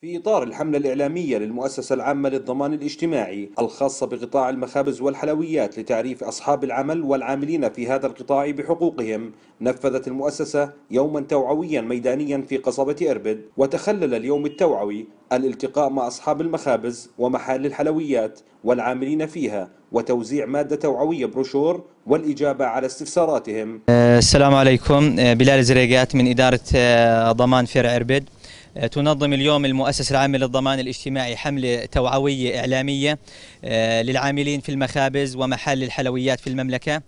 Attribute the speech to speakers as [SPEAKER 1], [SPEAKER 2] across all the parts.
[SPEAKER 1] في إطار الحملة الإعلامية للمؤسسة العامة للضمان الاجتماعي الخاصة بقطاع المخابز والحلويات لتعريف أصحاب العمل والعاملين في هذا القطاع بحقوقهم نفذت المؤسسة يوما توعويا ميدانيا في قصبة إربد وتخلل اليوم التوعوي الالتقاء مع أصحاب المخابز ومحال الحلويات والعاملين فيها وتوزيع مادة توعوية بروشور والإجابة على استفساراتهم آه،
[SPEAKER 2] السلام عليكم آه، بلال زريقات من إدارة آه، ضمان فرع إربد تنظم اليوم المؤسسة العامة للضمان الاجتماعي حملة توعوية إعلامية آه، للعاملين في المخابز ومحل الحلويات في المملكة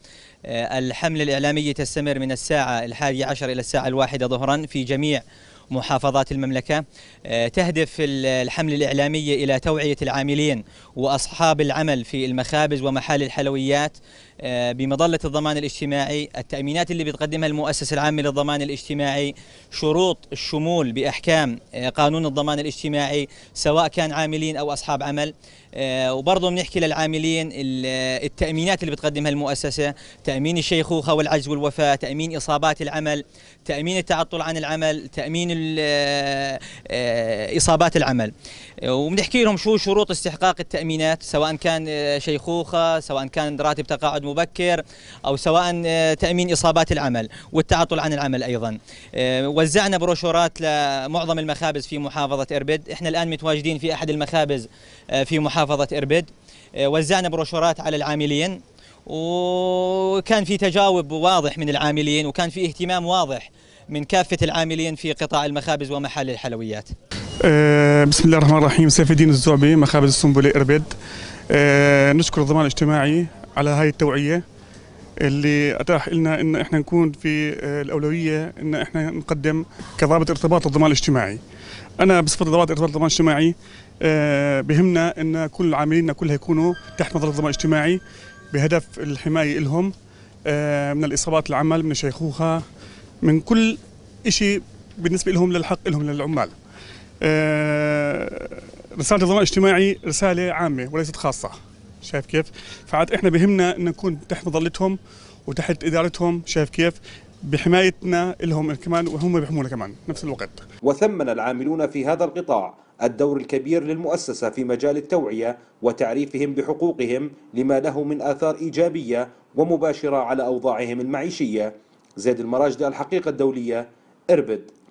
[SPEAKER 2] آه، الحملة الإعلامية تستمر من الساعة الحادية عشر إلى الساعة الواحدة ظهرا في جميع محافظات المملكة آه، تهدف الحملة الإعلامية إلى توعية العاملين وأصحاب العمل في المخابز ومحال الحلويات آه، بمظلة الضمان الاجتماعي التأمينات اللي بتقدمها المؤسسة العامة للضمان الاجتماعي شروط الشمول بأحكام آه، قانون الضمان الاجتماعي سواء كان عاملين أو أصحاب عمل وبرضه بنحكي للعاملين التأمينات اللي بتقدمها المؤسسة تأمين الشيخوخة والعجز والوفاة تأمين إصابات العمل تأمين التعطل عن العمل تأمين آه، اصابات العمل وبنحكي لهم شو شروط استحقاق التامينات سواء كان آه، شيخوخه سواء كان راتب تقاعد مبكر او سواء آه، تامين اصابات العمل والتعطل عن العمل ايضا وزعنا بروشورات لمعظم المخابز في محافظه اربد احنا الان متواجدين في احد المخابز في محافظه اربد وزعنا بروشورات على العاملين وكان في تجاوب واضح من العاملين وكان في اهتمام واضح من كافة العاملين في قطاع المخابز ومحل الحلويات
[SPEAKER 3] آه، بسم الله الرحمن الرحيم سيف الدين الزعبي مخابز السنبلة إربد آه، نشكر الضمان الاجتماعي على هاي التوعية اللي اتاح لنا ان احنا نكون في آه، الاولويه ان احنا نقدم كضابط ارتباط الضمان الاجتماعي. انا بصفه ضابط ارتباط الضمان الاجتماعي بهمنا ان كل عاملين كلها يكونوا تحت مظلة الضمان الاجتماعي بهدف الحمايه لهم من الاصابات العمل من الشيخوخه من كل شيء بالنسبه لهم للحق لهم للعمال آه، رساله الضمان الاجتماعي رساله عامه وليست خاصه شايف كيف فعاد احنا بهمنا ان نكون تحت مظلتهم وتحت ادارتهم شايف كيف بحمايتنا لهم كمان وهم بيحمونا كمان نفس الوقت
[SPEAKER 1] وثمن العاملون في هذا القطاع الدور الكبير للمؤسسة في مجال التوعية وتعريفهم بحقوقهم لما له من آثار إيجابية ومباشرة على أوضاعهم المعيشية زيد المراجدة الحقيقة الدولية اربد